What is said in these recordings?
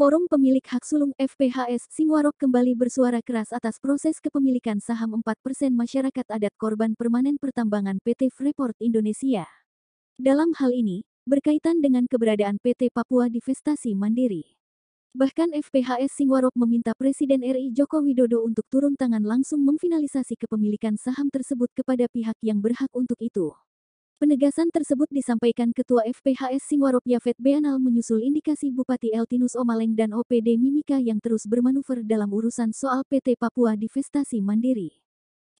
Forum Pemilik Hak Sulung FPHS Singwarok kembali bersuara keras atas proses kepemilikan saham 4% masyarakat adat korban permanen pertambangan PT Freeport Indonesia. Dalam hal ini, berkaitan dengan keberadaan PT Papua Divestasi Mandiri. Bahkan FPHS Singwarok meminta Presiden RI Joko Widodo untuk turun tangan langsung memfinalisasi kepemilikan saham tersebut kepada pihak yang berhak untuk itu. Penegasan tersebut disampaikan Ketua FPHS Singwarop Yafet Beanal menyusul indikasi Bupati Eltinus Omaleng dan OPD Mimika yang terus bermanuver dalam urusan soal PT Papua Divestasi Mandiri.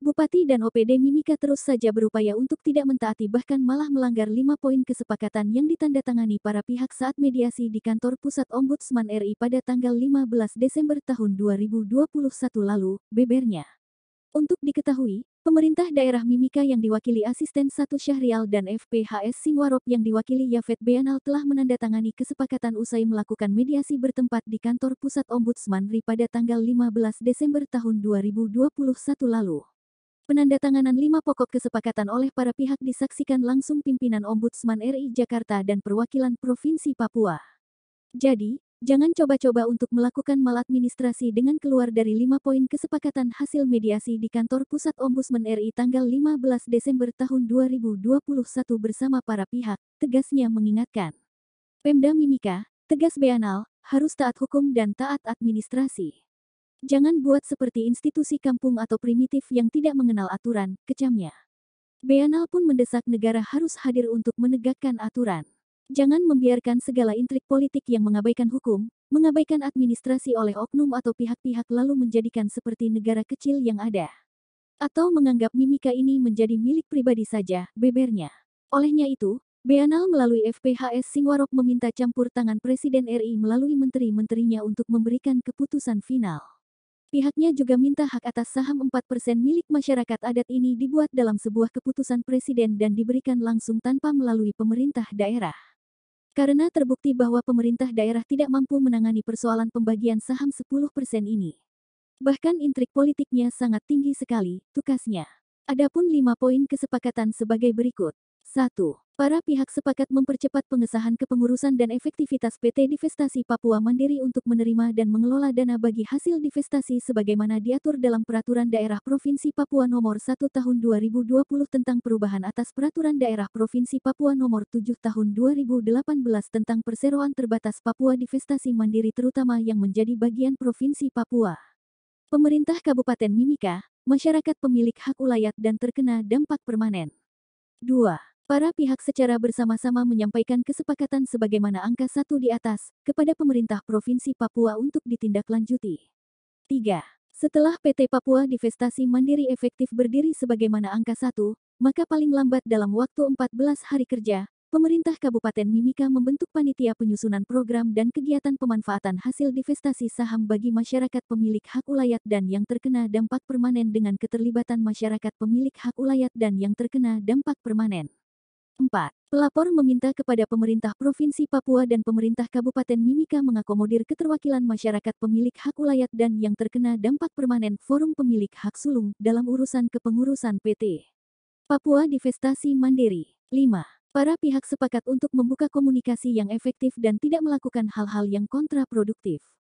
Bupati dan OPD Mimika terus saja berupaya untuk tidak mentaati bahkan malah melanggar lima poin kesepakatan yang ditandatangani para pihak saat mediasi di kantor pusat Ombudsman RI pada tanggal 15 Desember tahun 2021 lalu, bebernya. Untuk diketahui, Pemerintah daerah Mimika yang diwakili asisten satu Syahrial dan FPHS Singwarop yang diwakili Yafet Beanal telah menandatangani kesepakatan usai melakukan mediasi bertempat di kantor pusat Ombudsman RI pada tanggal 15 Desember tahun 2021 lalu. Penandatanganan lima pokok kesepakatan oleh para pihak disaksikan langsung pimpinan Ombudsman RI Jakarta dan perwakilan Provinsi Papua. Jadi, Jangan coba-coba untuk melakukan maladministrasi dengan keluar dari lima poin kesepakatan hasil mediasi di kantor pusat Ombudsman RI tanggal 15 Desember tahun 2021 bersama para pihak, tegasnya mengingatkan. Pemda Mimika, tegas Beanal, harus taat hukum dan taat administrasi. Jangan buat seperti institusi kampung atau primitif yang tidak mengenal aturan, kecamnya. Beanal pun mendesak negara harus hadir untuk menegakkan aturan. Jangan membiarkan segala intrik politik yang mengabaikan hukum, mengabaikan administrasi oleh oknum atau pihak-pihak lalu menjadikan seperti negara kecil yang ada. Atau menganggap mimika ini menjadi milik pribadi saja, bebernya. Olehnya itu, Beanal melalui FPHS Singwarok meminta campur tangan Presiden RI melalui menteri-menterinya untuk memberikan keputusan final. Pihaknya juga minta hak atas saham 4% milik masyarakat adat ini dibuat dalam sebuah keputusan presiden dan diberikan langsung tanpa melalui pemerintah daerah. Karena terbukti bahwa pemerintah daerah tidak mampu menangani persoalan pembagian saham 10% ini. Bahkan intrik politiknya sangat tinggi sekali, tukasnya. Adapun lima poin kesepakatan sebagai berikut. 1. Para pihak sepakat mempercepat pengesahan kepengurusan dan efektivitas PT Divestasi Papua Mandiri untuk menerima dan mengelola dana bagi hasil divestasi sebagaimana diatur dalam Peraturan Daerah Provinsi Papua Nomor 1 Tahun 2020 tentang perubahan atas Peraturan Daerah Provinsi Papua Nomor 7 Tahun 2018 tentang perseroan terbatas Papua Divestasi Mandiri terutama yang menjadi bagian Provinsi Papua. Pemerintah Kabupaten Mimika, masyarakat pemilik hak ulayat dan terkena dampak permanen. 2. Para pihak secara bersama-sama menyampaikan kesepakatan sebagaimana angka satu di atas kepada pemerintah Provinsi Papua untuk ditindaklanjuti. 3. Setelah PT Papua Divestasi Mandiri efektif berdiri sebagaimana angka satu, maka paling lambat dalam waktu 14 hari kerja, pemerintah Kabupaten Mimika membentuk panitia penyusunan program dan kegiatan pemanfaatan hasil divestasi saham bagi masyarakat pemilik hak ulayat dan yang terkena dampak permanen dengan keterlibatan masyarakat pemilik hak ulayat dan yang terkena dampak permanen. 4. Pelapor meminta kepada pemerintah Provinsi Papua dan pemerintah Kabupaten Mimika mengakomodir keterwakilan masyarakat pemilik hak ulayat dan yang terkena dampak permanen Forum Pemilik Hak Sulung dalam urusan kepengurusan PT. Papua Divestasi Mandiri. 5. Para pihak sepakat untuk membuka komunikasi yang efektif dan tidak melakukan hal-hal yang kontraproduktif.